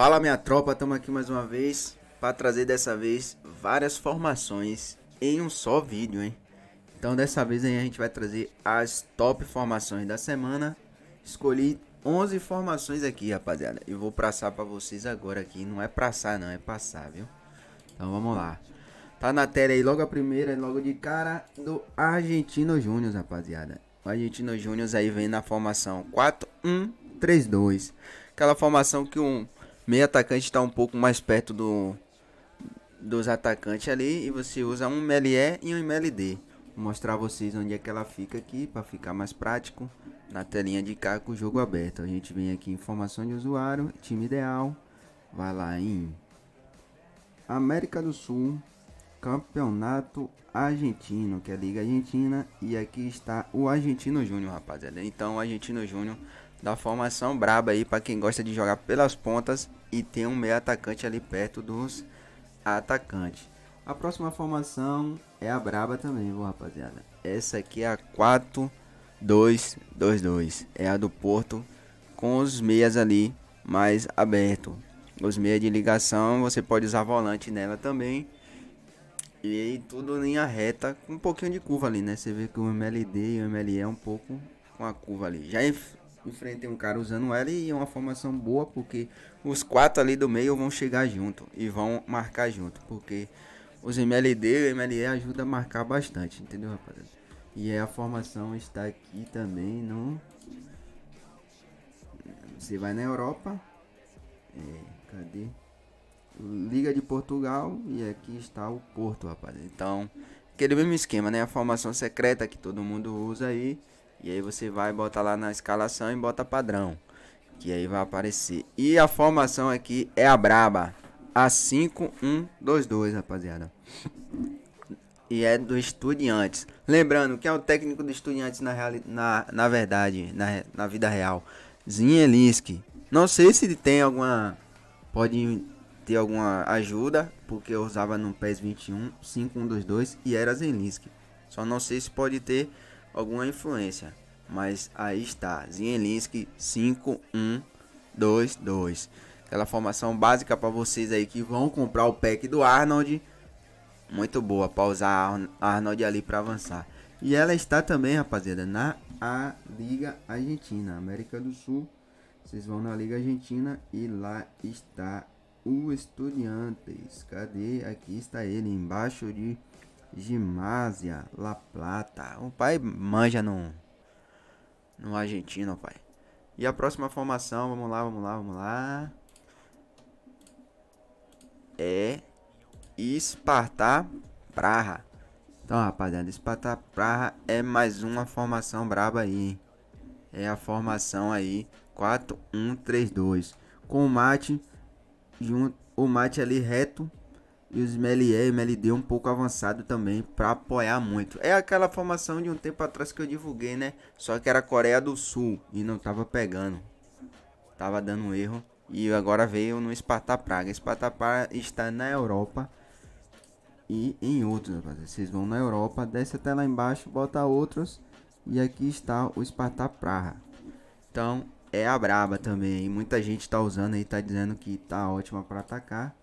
Fala minha tropa, estamos aqui mais uma vez para trazer dessa vez várias formações em um só vídeo, hein? Então dessa vez aí, a gente vai trazer as top formações da semana. Escolhi 11 formações aqui, rapaziada. E vou passar para vocês agora aqui, não é passar não, é passar, viu? Então vamos lá. Tá na tela aí logo a primeira, logo de cara do Argentino Júnior, rapaziada. O Argentino Júnior aí vem na formação 4-1-3-2. Aquela formação que um meio atacante está um pouco mais perto do, dos atacantes ali e você usa um MLE e um MLD. Vou mostrar a vocês onde é que ela fica aqui para ficar mais prático. Na telinha de cá com o jogo aberto. A gente vem aqui em informação de usuário, time ideal. Vai lá em América do Sul, Campeonato Argentino, que é a Liga Argentina. E aqui está o Argentino Júnior, rapaziada. Então, o Argentino Júnior da formação braba aí para quem gosta de jogar pelas pontas e tem um meio atacante ali perto dos atacantes. A próxima formação é a braba também, viu, rapaziada? Essa aqui é a 4-2-2-2. É a do Porto com os meias ali mais aberto. Os meias de ligação, você pode usar volante nela também. E tudo linha reta, com um pouquinho de curva ali, né? Você vê que o MLD e o MLE é um pouco com a curva ali. Já enfrentei um cara usando ela e é uma formação boa porque os quatro ali do meio vão chegar junto e vão marcar junto, porque os MLD e o MLE ajuda a marcar bastante, entendeu, rapaziada? E é a formação está aqui também no você vai na Europa, é, cadê? Liga de Portugal e aqui está o Porto, rapaz Então, aquele mesmo esquema, né? A formação secreta que todo mundo usa aí. E aí você vai botar lá na escalação e bota padrão. Que aí vai aparecer. E a formação aqui é a braba. A 5122, rapaziada. E é do Estudiantes. Lembrando que é o técnico do Estudiantes na, reali na, na verdade, na, na vida real. Zinelinski Não sei se tem alguma. Pode ter alguma ajuda, porque eu usava no PES 21, 5122 e era Zinelinski Só não sei se pode ter alguma influência. Mas aí está, Zielinski 5122. Aquela formação básica para vocês aí que vão comprar o pack do Arnold. Muito boa para usar Arnold ali para avançar. E ela está também, rapaziada, na a Liga Argentina, América do Sul. Vocês vão na Liga Argentina e lá está o Estudiantes. Cadê? Aqui está ele, embaixo de Gimásia, La Plata. O pai manja no, no argentino, pai. E a próxima formação, vamos lá, vamos lá, vamos lá. É Esparta Praha. Então, rapaziada, Esparta Praha é mais uma formação braba aí. É a formação aí 4-1-3-2. Com o mate, junto, o mate ali reto e os MLE, MLD um pouco avançado também para apoiar muito. É aquela formação de um tempo atrás que eu divulguei, né? Só que era Coreia do Sul e não tava pegando. Tava dando um erro e agora veio no Esparta Praga. Esparta Praga está na Europa e em outros, Vocês vão na Europa, desce até lá embaixo, bota outros e aqui está o Esparta Praga. Então, é a braba também. muita gente tá usando aí, tá dizendo que tá ótima para atacar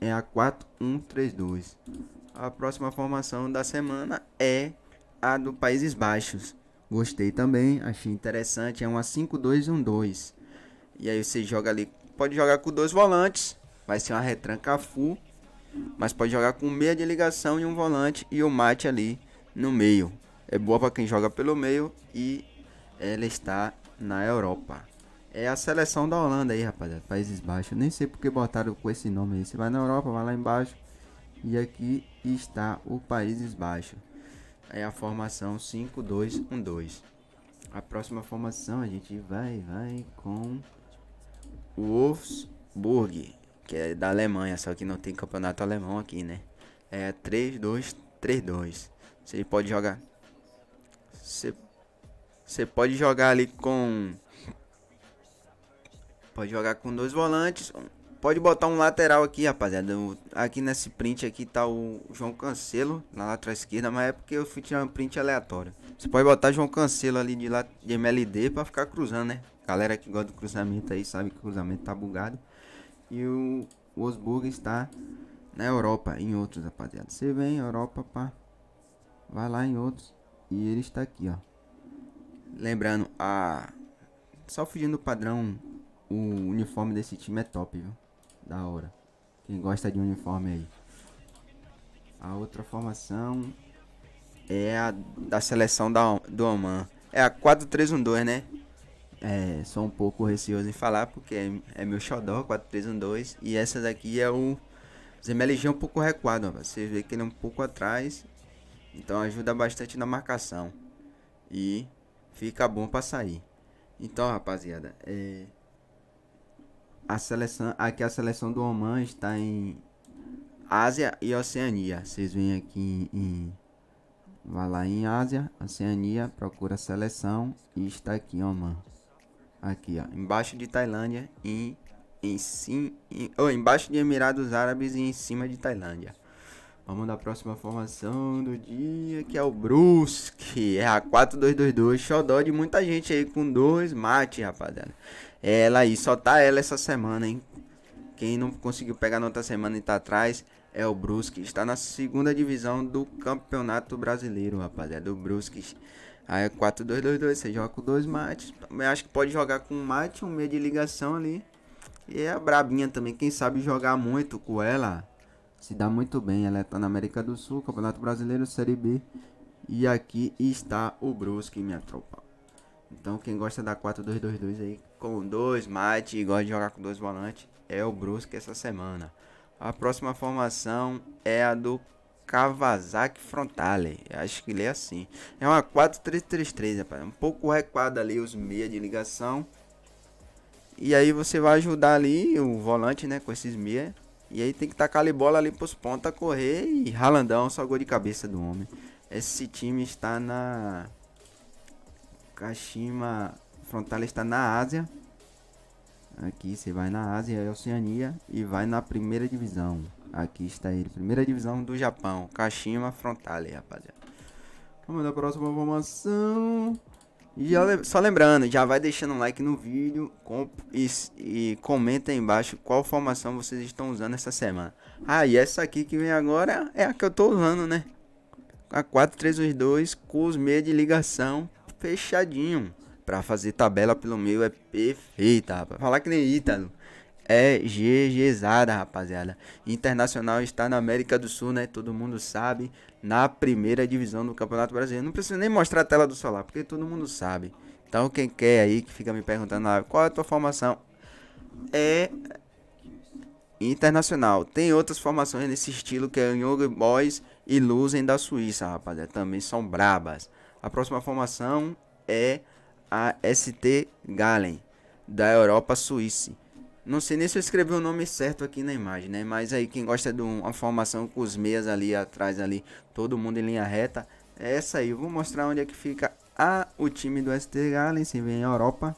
é a 4132. A próxima formação da semana é a do Países Baixos. Gostei também, achei interessante, é uma 5212. E aí você joga ali, pode jogar com dois volantes, vai ser uma retranca full, mas pode jogar com meia de ligação e um volante e o mate ali no meio. É boa para quem joga pelo meio e ela está na Europa. É a seleção da Holanda aí, rapaziada. Países Baixos. Nem sei porque botaram com esse nome aí. Você vai na Europa, vai lá embaixo. E aqui está o Países Baixos. É a formação 5-2-1-2. A próxima formação a gente vai, vai com o Wolfsburg, que é da Alemanha, só que não tem campeonato alemão aqui, né? É 3-2-3-2. Você pode jogar. Você, você pode jogar ali com Pode jogar com dois volantes. Pode botar um lateral aqui, rapaziada. Aqui nesse print aqui tá o João Cancelo na lateral esquerda, mas é porque eu fui tirar um print aleatório. Você pode botar João Cancelo ali de, lá, de MLD para ficar cruzando, né? Galera que gosta do cruzamento aí sabe que o cruzamento tá bugado. E o, Osburgo está na Europa, em outros, rapaziada. Você vem, Europa, pá. Vai lá em outros. E ele está aqui, ó. Lembrando, a... Só fugindo do padrão o uniforme desse time é top, viu? Da hora. Quem gosta de uniforme aí. A outra formação é a da seleção da, do Oman. É a 4-3-1-2, né? É, sou um pouco receoso em falar porque é, é meu xodó, 4-3-1-2. E essa daqui é o Zemeligê um pouco recuado, ó. você vê que ele é um pouco atrás, então ajuda bastante na marcação e fica bom pra sair. Então, rapaziada, é a seleção, aqui a seleção do Oman está em Ásia e Oceania. Vocês vêm aqui em, vai lá em Ásia, Oceania, procura a seleção e está aqui Oman. Aqui, ó, embaixo de Tailândia e em sim, em, embaixo de Emirados Árabes e em cima de Tailândia. Vamos na próxima formação do dia, que é o Brusque. É a 4222, xodó de muita gente aí com dois mate, rapaziada. É ela aí, só tá ela essa semana, hein? Quem não conseguiu pegar na outra semana e tá atrás é o Brusque. Está na segunda divisão do Campeonato Brasileiro, rapaziada. É do Brusque. Aí é 4-2-2-2, você joga com dois mates. Também acho que pode jogar com um mate, um meio de ligação ali. E é a brabinha também, quem sabe jogar muito com ela, se dá muito bem. Ela tá na América do Sul, Campeonato Brasileiro, Série B. E aqui está o Brusque, minha tropa. Então quem gosta da 4-2-2-2 aí, com dois mate e gosta de jogar com dois volantes é o Brusque essa semana. A próxima formação é a do Kawasaki Frontale. Acho que ele é assim. É uma 4-3-3-3, rapaz. Um pouco recuado ali os meia de ligação. E aí você vai ajudar ali o volante, né? Com esses meia. E aí tem que tacar ali bola ali pros ponta, correr e ralandão, só gol de cabeça do homem. Esse time está na Kashima Frontale está na Ásia. Aqui você vai na Ásia e é Oceania e vai na primeira divisão. Aqui está ele, primeira divisão do Japão. Kashima Frontale, rapaziada. Vamos na próxima informação. Le... só lembrando, já vai deixando um like no vídeo comp... e, e comenta aí embaixo qual formação vocês estão usando essa semana. Ah, e essa aqui que vem agora é a que eu tô usando, né? A 4-3-2 com os meios de ligação fechadinho. Pra fazer tabela pelo meio é perfeita, rapaz. Falar que nem Ítalo. É GGzada, rapaziada. Internacional está na América do Sul, né? Todo mundo sabe. Na primeira divisão do Campeonato Brasileiro. Não preciso nem mostrar a tela do celular, porque todo mundo sabe. Então, quem quer aí que fica me perguntando ah, qual é a tua formação? É internacional. Tem outras formações nesse estilo que é Young Boys e Luzem da Suíça, rapaziada. Também são brabas. A próxima formação é a St. Gallen, da Europa Suíça. Não sei nem se eu escrevi o nome certo aqui na imagem, né? Mas aí quem gosta de uma formação com os meias ali atrás ali, todo mundo em linha reta, é essa aí. Eu vou mostrar onde é que fica a o time do St. Gallen, se vem Europa.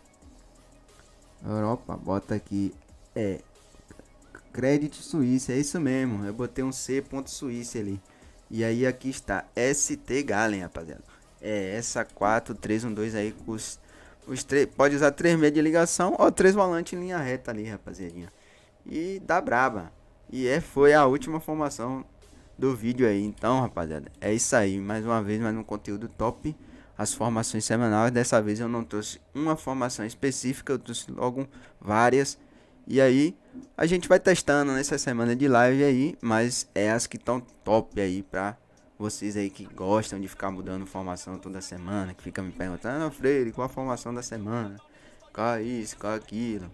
Europa, bota aqui é Credit Suíça, é isso mesmo. Eu botei um C ponto Suíça ali. E aí aqui está ST Galen, rapaziada. É essa 4, 3, 1, 2 aí com os, os três. Pode usar 3 meias de ligação ou 3 volantes em linha reta ali, rapaziadinha. E dá braba. E é, foi a última formação do vídeo aí. Então, rapaziada, é isso aí. Mais uma vez, mais um conteúdo top. As formações semanais. Dessa vez eu não trouxe uma formação específica, eu trouxe logo várias. E aí, a gente vai testando nessa semana de live aí, mas é as que estão top aí pra vocês aí que gostam de ficar mudando formação toda semana, que ficam me perguntando, Freire, qual a formação da semana? Qual é isso, qual é aquilo?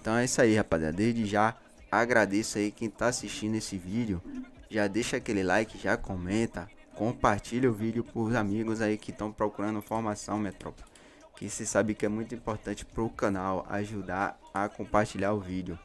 Então é isso aí, rapaziada. Desde já agradeço aí quem tá assistindo esse vídeo. Já deixa aquele like, já comenta, compartilha o vídeo pros amigos aí que estão procurando formação, Metrópole. Que se sabe que é muito importante pro canal ajudar a compartilhar o vídeo.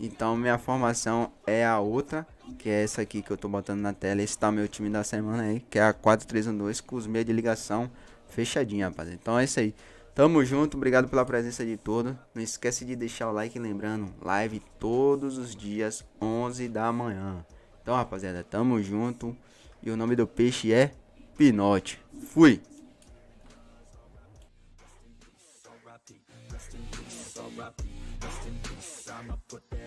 Então minha formação é a outra, que é essa aqui que eu tô botando na tela. Esse tá o meu time da semana aí, que é a 4-3-1-2 com os meios de ligação fechadinha, rapaziada. Então é isso aí. Tamo junto, obrigado pela presença de todos. Não esquece de deixar o like, lembrando, live todos os dias, 11 da manhã. Então, rapaziada, tamo junto. E o nome do peixe é Pinote. Fui! Rest rest in peace. I'ma put that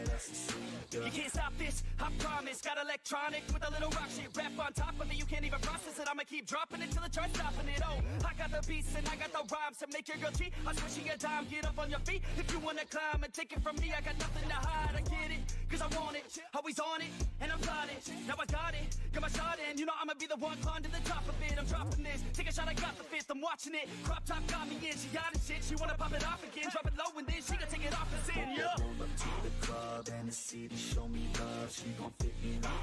You can't stop this, I promise. Got electronic with a little rock shit. Rap on top of it, you can't even process it. I'ma keep dropping it till the starts stopping it. Oh, I got the beats and I got the rhymes to make your girl cheat. I swear she a dime, get up on your feet. If you wanna climb and take it from me, I got nothing to hide. I get it, cause I want it. Always on it, and I'm got it. Now I got it, got my shot in. You know I'ma be the one climb to the top of it. I'm dropping this, take a shot, I got the fifth. I'm watching it. Crop top got me in, she got it shit. She wanna pop it off again, drop it low and then she gonna take it off the sin. Roll up to the club and the city show me love. She gon' fit me like